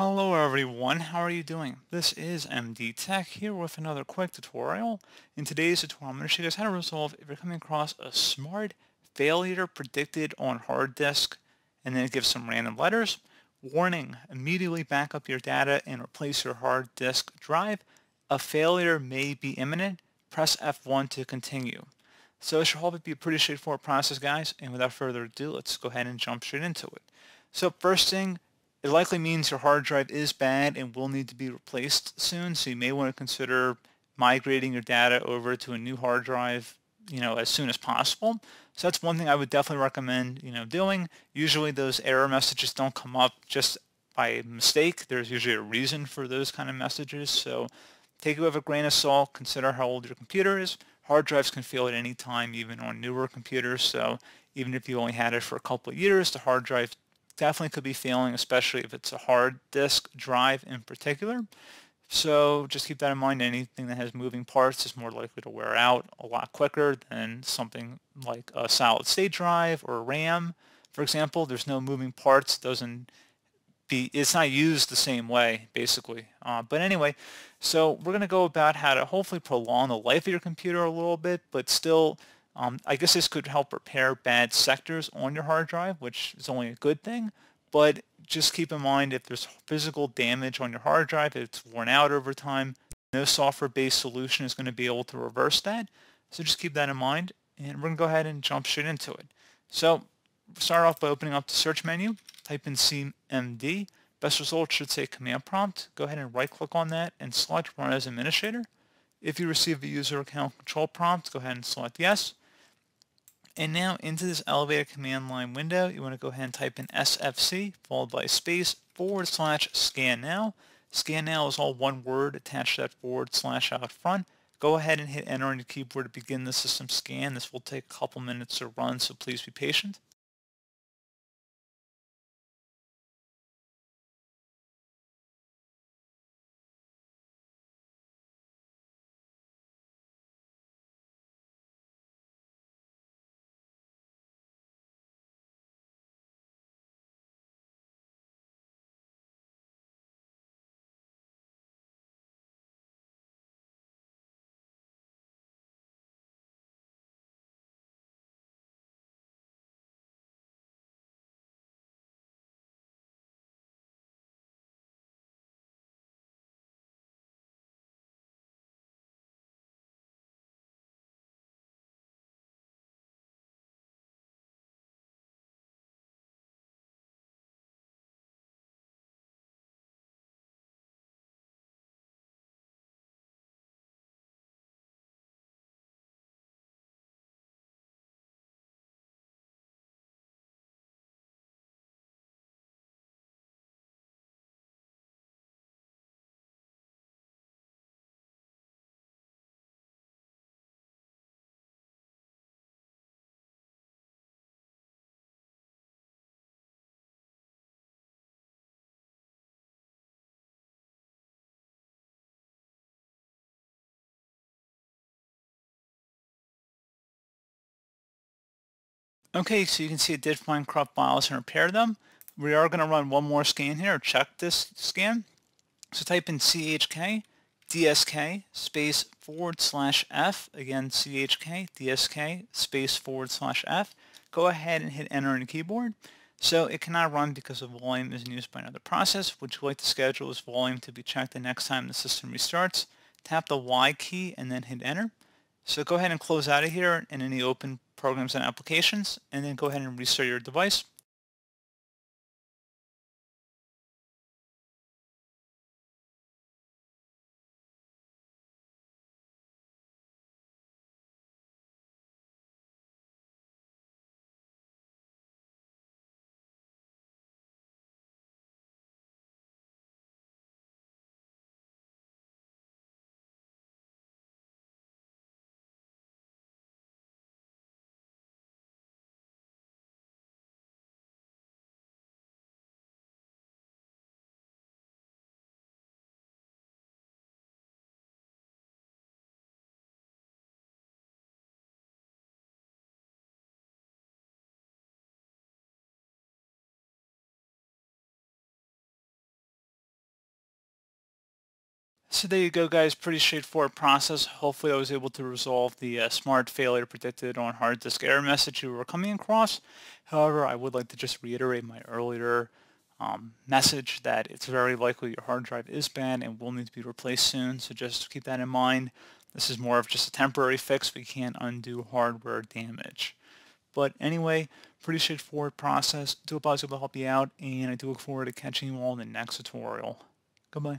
Hello everyone, how are you doing? This is MD Tech here with another quick tutorial. In today's tutorial, I'm going to show you guys how to resolve if you're coming across a smart failure predicted on hard disk and then it gives some random letters. Warning, immediately back up your data and replace your hard disk drive. A failure may be imminent. Press F1 to continue. So it should hopefully be a pretty straightforward process guys and without further ado, let's go ahead and jump straight into it. So first thing, it likely means your hard drive is bad and will need to be replaced soon, so you may want to consider migrating your data over to a new hard drive you know, as soon as possible. So that's one thing I would definitely recommend, you know, doing. Usually those error messages don't come up just by mistake. There's usually a reason for those kind of messages. So take it with a grain of salt, consider how old your computer is. Hard drives can fail at any time, even on newer computers. So even if you only had it for a couple of years, the hard drive definitely could be failing, especially if it's a hard disk drive in particular. So just keep that in mind. Anything that has moving parts is more likely to wear out a lot quicker than something like a solid state drive or RAM. For example, there's no moving parts, doesn't be, it's not used the same way, basically. Uh, but anyway, so we're going to go about how to hopefully prolong the life of your computer a little bit, but still um, I guess this could help repair bad sectors on your hard drive, which is only a good thing, but just keep in mind if there's physical damage on your hard drive, it's worn out over time, no software-based solution is going to be able to reverse that. So just keep that in mind, and we're going to go ahead and jump straight into it. So start off by opening up the search menu, type in CMD. Best result should say command prompt. Go ahead and right-click on that and select Run as Administrator. If you receive a user account control prompt, go ahead and select Yes. And now into this elevator command line window, you want to go ahead and type in SFC followed by space forward slash scan now. Scan now is all one word attached to that forward slash out front. Go ahead and hit enter on your keyboard to begin the system scan. This will take a couple minutes to run, so please be patient. Okay, so you can see it did find crop files and repair them. We are going to run one more scan here, check this scan. So type in CHK, DSK, space forward slash F, again CHK, DSK, space forward slash F. Go ahead and hit enter on the keyboard. So it cannot run because the volume is in use by another process. Would you like to schedule this volume to be checked the next time the system restarts? Tap the Y key and then hit enter. So go ahead and close out of here and in the open programs and applications, and then go ahead and restart your device. So there you go, guys. Pretty straightforward process. Hopefully I was able to resolve the uh, smart failure predicted on hard disk error message you were coming across. However, I would like to just reiterate my earlier um, message that it's very likely your hard drive is bad and will need to be replaced soon. So just keep that in mind. This is more of just a temporary fix. We can't undo hardware damage. But anyway, pretty straightforward process. Do hope I was able to help you out, and I do look forward to catching you all in the next tutorial. Goodbye.